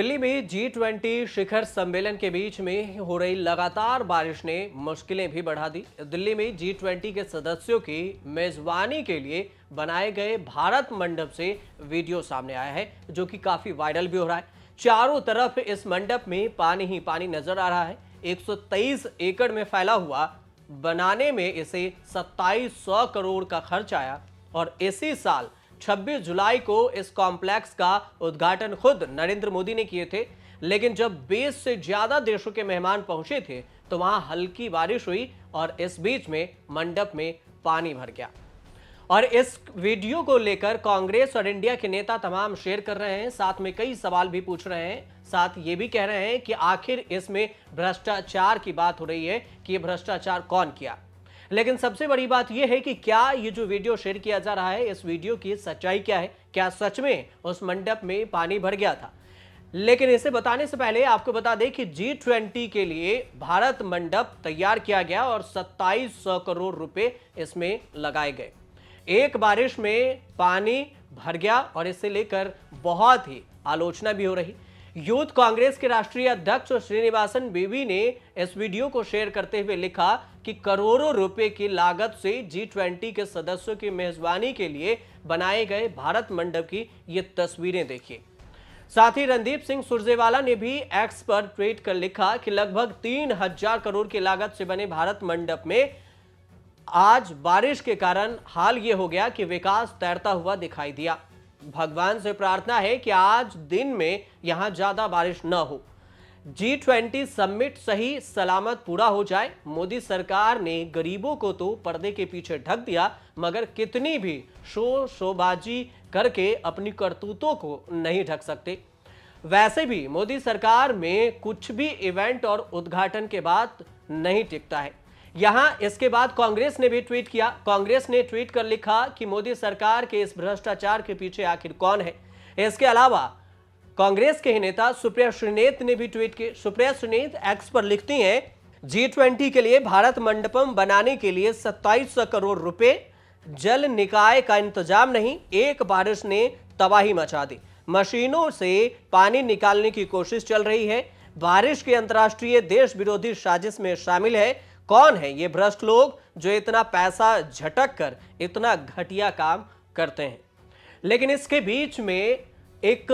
दिल्ली में G twenty शिखर सम्मेलन के बीच में हो रही लगातार बारिश ने मुश्किलें भी बढ़ा दी दिल्ली में जी ट्वेंटी के सदस्यों की मेजबानी के लिए बनाए गए भारत मंडप से वीडियो सामने आया है जो कि काफी वायरल भी हो रहा है चारों तरफ इस मंडप में पानी ही पानी नजर आ रहा है 123 एकड़ में फैला हुआ बनाने में इसे सत्ताईस करोड़ का खर्च आया और इसी साल 26 जुलाई को इस कॉम्प्लेक्स का उद्घाटन खुद नरेंद्र मोदी ने किए थे लेकिन जब 20 से ज्यादा देशों के मेहमान पहुंचे थे तो वहां हल्की बारिश हुई और इस बीच में मंडप में पानी भर गया और इस वीडियो को लेकर कांग्रेस और इंडिया के नेता तमाम शेयर कर रहे हैं साथ में कई सवाल भी पूछ रहे हैं साथ ये भी कह रहे हैं कि आखिर इसमें भ्रष्टाचार की बात हो रही है कि ये भ्रष्टाचार कौन किया लेकिन सबसे बड़ी बात यह है कि क्या ये जो वीडियो शेयर किया जा रहा है इस वीडियो की सच्चाई क्या है क्या सच में उस मंडप में पानी भर गया था लेकिन इसे बताने से पहले आपको बता दें कि जी ट्वेंटी के लिए भारत मंडप तैयार किया गया और सत्ताईस सौ करोड़ रुपए इसमें लगाए गए एक बारिश में पानी भर गया और इसे लेकर बहुत ही आलोचना भी हो रही यूथ कांग्रेस के राष्ट्रीय अध्यक्ष श्रीनिवासन बेबी ने इस वीडियो को शेयर करते हुए लिखा कि करोड़ों रुपए की लागत से जी ट्वेंटी के सदस्यों की मेजबानी के लिए बनाए गए भारत मंडप की ये तस्वीरें देखिए साथ ही रणदीप सिंह सुरजेवाला ने भी एक्स पर ट्वीट कर लिखा कि लगभग तीन हजार करोड़ की लागत से बने भारत मंडप में आज बारिश के कारण हाल ये हो गया कि विकास तैरता हुआ दिखाई दिया भगवान से प्रार्थना है कि आज दिन में यहां ज़्यादा बारिश न हो जी ट्वेंटी समिट सही सलामत पूरा हो जाए मोदी सरकार ने गरीबों को तो पर्दे के पीछे ढक दिया मगर कितनी भी शो शोबाजी करके अपनी करतूतों को नहीं ढक सकते वैसे भी मोदी सरकार में कुछ भी इवेंट और उद्घाटन के बाद नहीं टिकता है यहां इसके बाद कांग्रेस ने भी ट्वीट किया कांग्रेस ने ट्वीट कर लिखा कि मोदी सरकार के इस भ्रष्टाचार के पीछे आखिर कौन है इसके अलावा कांग्रेस के ही नेता सुप्रिया श्रीनेत ने भी ट्वीट किए सुप्रिया श्रीनेत एक्स पर लिखती हैं जी ट्वेंटी के लिए भारत मंडपम बनाने के लिए सत्ताईस करोड़ रुपए जल निकाय का इंतजाम नहीं एक बारिश ने तबाही मचा दी मशीनों से पानी निकालने की कोशिश चल रही है बारिश के अंतर्राष्ट्रीय देश विरोधी साजिश में शामिल है कौन है ये भ्रष्ट लोग जो इतना पैसा झटक कर इतना घटिया काम करते हैं लेकिन इसके बीच में एक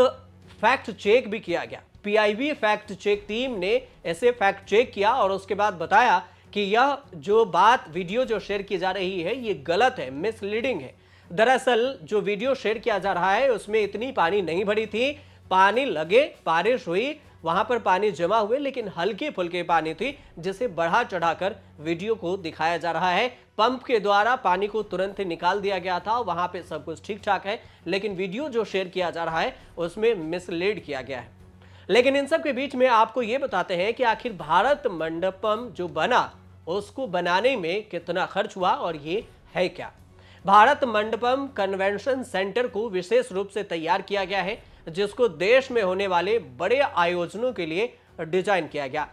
फैक्ट चेक भी किया गया पीआईबी फैक्ट चेक टीम ने ऐसे फैक्ट चेक किया और उसके बाद बताया कि यह जो बात वीडियो जो शेयर की जा रही है ये गलत है मिसलीडिंग है दरअसल जो वीडियो शेयर किया जा रहा है उसमें इतनी पानी नहीं भरी थी पानी लगे बारिश हुई वहां पर पानी जमा हुए लेकिन हल्के फुल्के पानी थी जिसे बढ़ा चढ़ाकर वीडियो को दिखाया जा रहा है पंप के द्वारा पानी को तुरंत निकाल दिया गया था वहां पे सब कुछ ठीक ठाक है लेकिन वीडियो जो शेयर किया जा रहा है उसमें मिसलीड किया गया है लेकिन इन सब के बीच में आपको ये बताते हैं कि आखिर भारत मंडपम जो बना उसको बनाने में कितना खर्च हुआ और ये है क्या भारत मंडपम कन्वेंशन सेंटर को विशेष रूप से तैयार किया गया है जिसको देश में होने वाले बड़े आयोजनों के लिए डिजाइन किया गया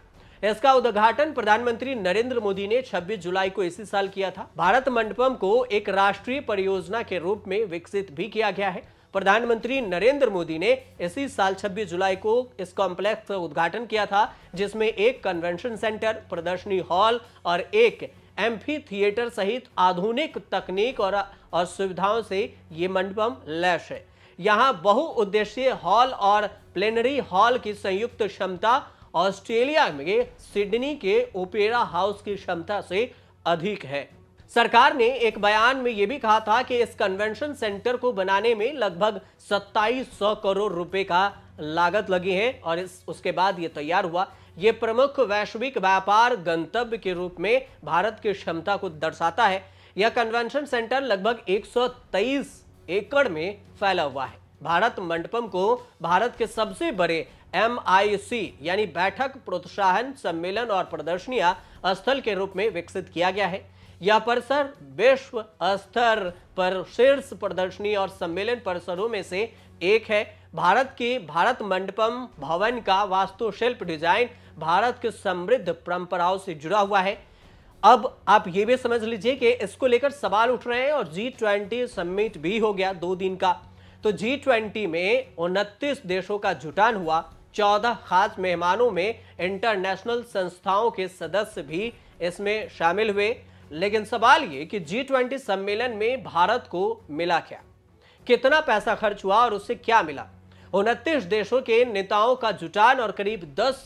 इसका उद्घाटन प्रधानमंत्री नरेंद्र मोदी ने 26 जुलाई को इसी साल किया था भारत मंडपम को एक राष्ट्रीय परियोजना के रूप में विकसित भी किया गया है प्रधानमंत्री नरेंद्र मोदी ने इसी साल 26 जुलाई को इस कॉम्प्लेक्स का उद्घाटन किया था जिसमें एक कन्वेंशन सेंटर प्रदर्शनी हॉल और एक एम्फी थिएटर सहित आधुनिक तकनीक और, और सुविधाओं से ये मंडपम लैश है यहां बहुउद्देशीय हॉल और प्लेनरी हॉल की संयुक्त क्षमता ऑस्ट्रेलिया में सिडनी के ओपेरा हाउस की क्षमता से अधिक है सरकार ने एक बयान में यह भी कहा था कि इस कन्वेंशन सेंटर को बनाने में लगभग 2700 करोड़ रुपए का लागत लगी है और इस उसके बाद ये तैयार हुआ यह प्रमुख वैश्विक व्यापार गंतव्य के रूप में भारत की क्षमता को दर्शाता है यह कन्वेंशन सेंटर लगभग 123 एकड़ में फैला हुआ है भारत मंडपम को भारत के सबसे बड़े एम यानी बैठक प्रोत्साहन सम्मेलन और प्रदर्शनिया स्थल के रूप में विकसित किया गया है यह परिसर विश्व स्तर पर शीर्ष प्रदर्शनी और सम्मेलन परिसरों में से एक है भारत की भारत मंडपम भवन का वास्तुशिल्प डिजाइन भारत के समृद्ध परंपराओं से जुड़ा हुआ है अब आप ये भी समझ लीजिए कि इसको लेकर सवाल उठ रहे हैं और जी ट्वेंटी समिट भी हो गया दो दिन का तो जी ट्वेंटी में उनतीस देशों का जुटान हुआ चौदह खास मेहमानों में इंटरनेशनल संस्थाओं के सदस्य भी इसमें शामिल हुए लेकिन सवाल ये कि जी ट्वेंटी सम्मेलन में भारत को मिला क्या कितना पैसा खर्च हुआ और उससे क्या मिला उनतीस देशों के नेताओं का जुटान और करीब दस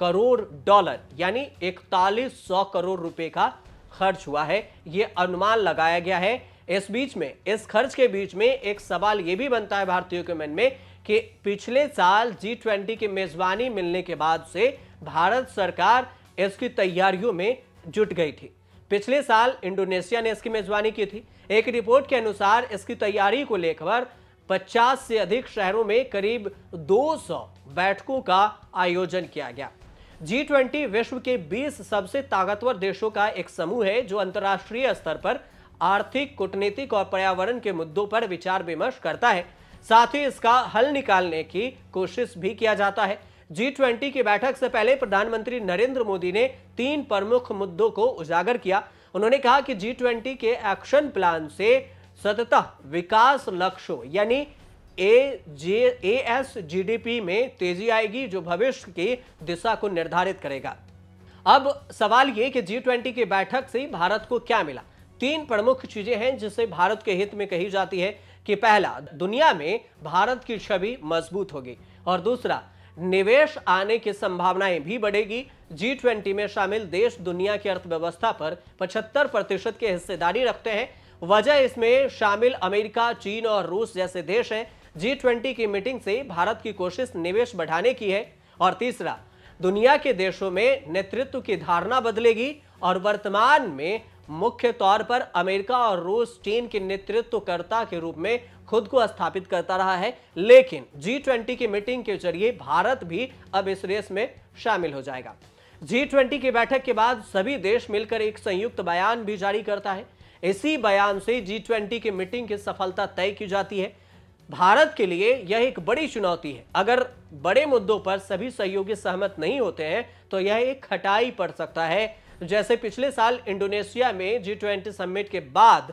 करोड़ डॉलर यानी इकतालीस सौ करोड़ रुपए का खर्च हुआ है ये अनुमान लगाया गया है इस बीच में इस खर्च के बीच में एक सवाल ये भी बनता है भारतीयों के मन में कि पिछले साल जी ट्वेंटी की मेजबानी मिलने के बाद से भारत सरकार इसकी तैयारियों में जुट गई थी पिछले साल इंडोनेशिया ने इसकी मेजबानी की थी एक रिपोर्ट के अनुसार इसकी तैयारी को लेकर 50 से अधिक शहरों में करीब 200 बैठकों का आयोजन किया गया जी ट्वेंटी विश्व के 20 सबसे ताकतवर देशों का एक समूह है जो अंतर्राष्ट्रीय स्तर पर आर्थिक कूटनीतिक और पर्यावरण के मुद्दों पर विचार विमर्श करता है साथ ही इसका हल निकालने की कोशिश भी किया जाता है जी ट्वेंटी की बैठक से पहले प्रधानमंत्री नरेंद्र मोदी ने तीन प्रमुख मुद्दों को उजागर किया उन्होंने कहा कि जी ट्वेंटी के एक्शन प्लान से सतत विकास लक्ष्यों यानी ए जे ए एस जीडीपी में तेजी आएगी जो भविष्य की दिशा को निर्धारित करेगा अब सवाल ये कि जी ट्वेंटी की बैठक से भारत को क्या मिला तीन प्रमुख चीजें हैं जिसे भारत के हित में कही जाती है कि पहला दुनिया में भारत की छवि मजबूत होगी और दूसरा निवेश आने की संभावनाएं भी बढ़ेगी जी ट्वेंटी में शामिल देश दुनिया की अर्थव्यवस्था पर 75 प्रतिशत की हिस्सेदारी रखते हैं वजह इसमें शामिल अमेरिका चीन और रूस जैसे देश हैं जी ट्वेंटी की मीटिंग से भारत की कोशिश निवेश बढ़ाने की है और तीसरा दुनिया के देशों में नेतृत्व की धारणा बदलेगी और वर्तमान में मुख्य तौर पर अमेरिका और रूस चीन के नेतृत्वकर्ता के रूप में खुद को स्थापित करता रहा है लेकिन जी ट्वेंटी की मीटिंग के जरिए भारत भी अब इस रेस में शामिल हो जाएगा जी ट्वेंटी की बैठक के बाद सभी देश मिलकर एक संयुक्त बयान भी जारी करता है इसी बयान से जी ट्वेंटी की मीटिंग की सफलता तय की जाती है भारत के लिए यह एक बड़ी चुनौती है अगर बड़े मुद्दों पर सभी सहयोगी सहमत नहीं होते हैं तो यह एक खटाई पड़ सकता है जैसे पिछले साल इंडोनेशिया में जी ट्वेंटी समिट के बाद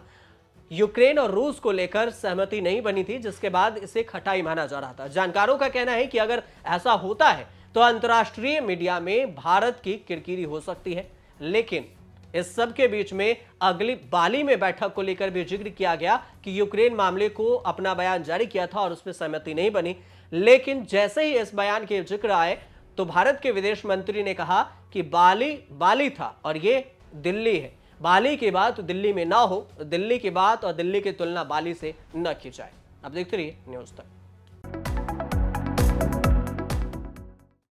यूक्रेन और रूस को लेकर सहमति नहीं बनी थी जिसके बाद इसे खटाई माना जा रहा था जानकारों का कहना है कि अगर ऐसा होता है तो अंतर्राष्ट्रीय मीडिया में भारत की किरकिरी हो सकती है लेकिन इस सब के बीच में अगली बाली में बैठक को लेकर भी जिक्र किया गया कि यूक्रेन मामले को अपना बयान जारी किया था और उसमें सहमति नहीं बनी लेकिन जैसे ही इस बयान के जिक्र आए तो भारत के विदेश मंत्री ने कहा कि बाली बाली था और ये दिल्ली है बाली की बात दिल्ली में ना हो दिल्ली की बात और दिल्ली की तुलना बाली से न की जाए अब देखते रहिए न्यूज तक